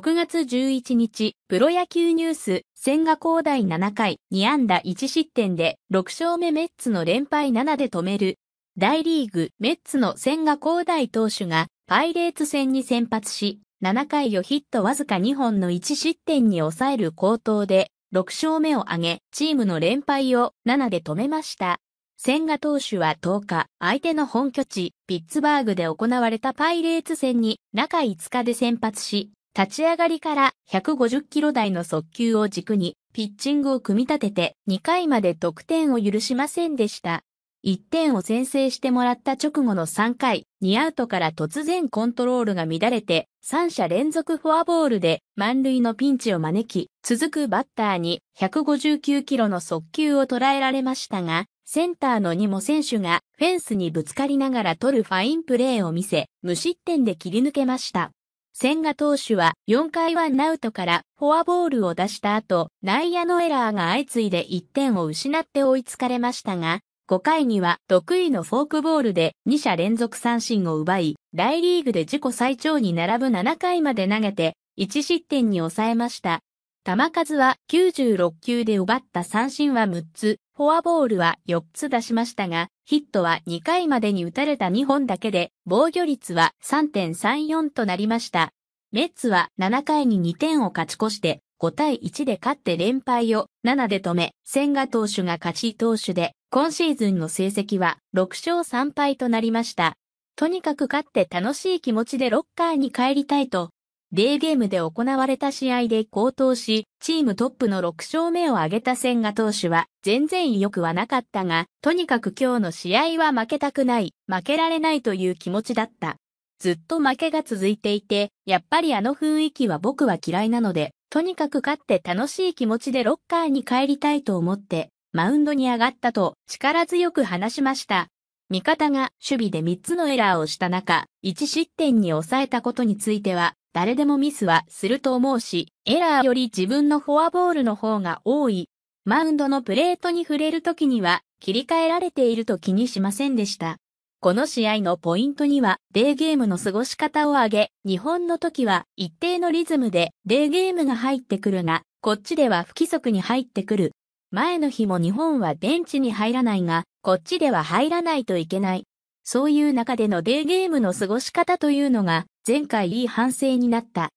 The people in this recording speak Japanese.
6月11日、プロ野球ニュース、千賀高第7回、2安打1失点で、6勝目メッツの連敗7で止める。大リーグ、メッツの千賀高大投手が、パイレーツ戦に先発し、7回をヒットわずか2本の1失点に抑える高騰で、6勝目を挙げ、チームの連敗を7で止めました。千賀投手は10日、相手の本拠地、ピッツバーグで行われたパイレーツ戦に中5日で先発し、立ち上がりから150キロ台の速球を軸にピッチングを組み立てて2回まで得点を許しませんでした。1点を先制してもらった直後の3回、2アウトから突然コントロールが乱れて、3者連続フォアボールで満塁のピンチを招き、続くバッターに159キロの速球を捉えられましたが、センターのニも選手がフェンスにぶつかりながら取るファインプレーを見せ、無失点で切り抜けました。千賀投手は4回ワンナウトからフォアボールを出した後、内野のエラーが相次いで1点を失って追いつかれましたが、5回には得意のフォークボールで2者連続三振を奪い、大リーグで自己最長に並ぶ7回まで投げて、1失点に抑えました。球数は96球で奪った三振は6つ、フォアボールは4つ出しましたが、ヒットは2回までに打たれた2本だけで、防御率は3.34となりました。メッツは7回に2点を勝ち越して、5対1で勝って連敗を7で止め、千賀投手が勝ち投手で、今シーズンの成績は6勝3敗となりました。とにかく勝って楽しい気持ちでロッカーに帰りたいとデーゲームで行われた試合で高騰し、チームトップの6勝目を挙げた千賀投手は全然良くはなかったが、とにかく今日の試合は負けたくない、負けられないという気持ちだった。ずっと負けが続いていて、やっぱりあの雰囲気は僕は嫌いなので、とにかく勝って楽しい気持ちでロッカーに帰りたいと思って、マウンドに上がったと力強く話しました。味方が守備で3つのエラーをした中、1失点に抑えたことについては、誰でもミスはすると思うし、エラーより自分のフォアボールの方が多い。マウンドのプレートに触れる時には切り替えられていると気にしませんでした。この試合のポイントには、デーゲームの過ごし方を挙げ、日本の時は一定のリズムでデーゲームが入ってくるが、こっちでは不規則に入ってくる。前の日も日本はベンチに入らないが、こっちでは入らないといけない。そういう中でのデーゲームの過ごし方というのが、前回いい反省になった。